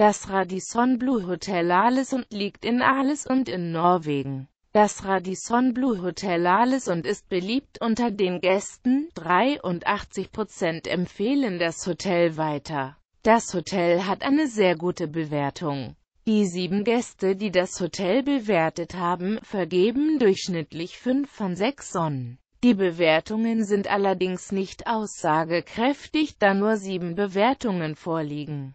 Das Radisson Blue Hotel und liegt in und in Norwegen. Das Radisson Blue Hotel und ist beliebt unter den Gästen, 83% empfehlen das Hotel weiter. Das Hotel hat eine sehr gute Bewertung. Die sieben Gäste, die das Hotel bewertet haben, vergeben durchschnittlich 5 von 6 Sonnen. Die Bewertungen sind allerdings nicht aussagekräftig, da nur sieben Bewertungen vorliegen.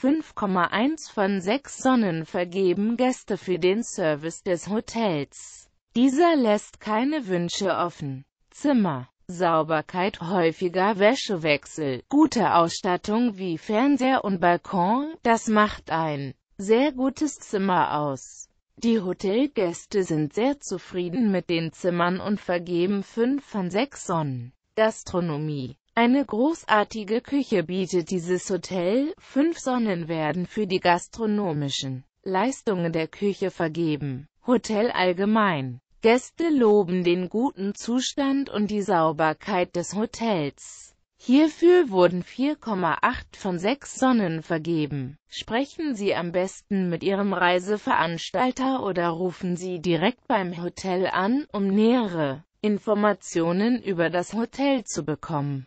5,1 von 6 Sonnen vergeben Gäste für den Service des Hotels. Dieser lässt keine Wünsche offen. Zimmer Sauberkeit, häufiger Wäschewechsel, gute Ausstattung wie Fernseher und Balkon, das macht ein sehr gutes Zimmer aus. Die Hotelgäste sind sehr zufrieden mit den Zimmern und vergeben 5 von 6 Sonnen. Gastronomie eine großartige Küche bietet dieses Hotel, fünf Sonnen werden für die gastronomischen Leistungen der Küche vergeben. Hotel allgemein. Gäste loben den guten Zustand und die Sauberkeit des Hotels. Hierfür wurden 4,8 von 6 Sonnen vergeben. Sprechen Sie am besten mit Ihrem Reiseveranstalter oder rufen Sie direkt beim Hotel an, um nähere Informationen über das Hotel zu bekommen.